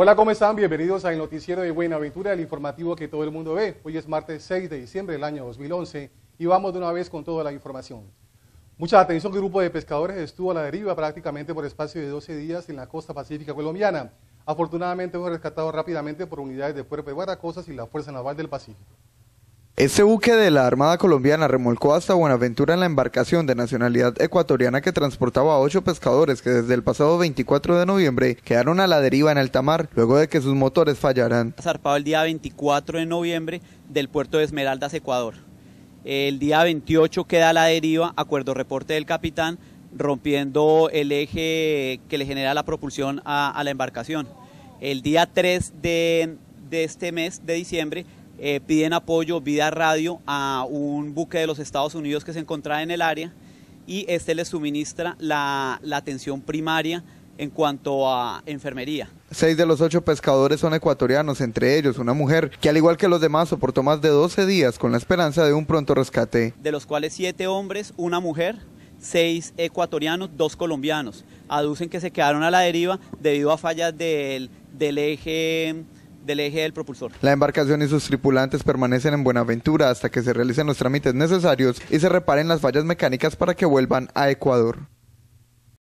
Hola, ¿cómo están? Bienvenidos al noticiero de Buenaventura, el informativo que todo el mundo ve. Hoy es martes 6 de diciembre del año 2011 y vamos de una vez con toda la información. Mucha atención, el grupo de pescadores estuvo a la deriva prácticamente por espacio de 12 días en la costa pacífica colombiana. Afortunadamente fue rescatado rápidamente por unidades de Puerto de Guaracosas y la Fuerza Naval del Pacífico. Este buque de la Armada Colombiana remolcó hasta Buenaventura en la embarcación de nacionalidad ecuatoriana que transportaba a ocho pescadores que desde el pasado 24 de noviembre quedaron a la deriva en el mar luego de que sus motores fallaran. Zarpado el día 24 de noviembre del puerto de Esmeraldas, Ecuador. El día 28 queda a la deriva, acuerdo reporte del capitán, rompiendo el eje que le genera la propulsión a, la embarcación. El día 3 de este mes de diciembre eh, piden apoyo vía radio a un buque de los Estados Unidos que se encontraba en el área y este les suministra la, atención primaria en cuanto a enfermería. Seis de los ocho pescadores son ecuatorianos, entre ellos una mujer que al igual que los demás soportó más de 12 días con la esperanza de un pronto rescate. De los cuales siete hombres, una mujer, seis ecuatorianos, dos colombianos. Aducen que se quedaron a la deriva debido a fallas del, del eje del propulsor. La embarcación y sus tripulantes permanecen en Buenaventura hasta que se realicen los trámites necesarios y se reparen las fallas mecánicas para que vuelvan a Ecuador.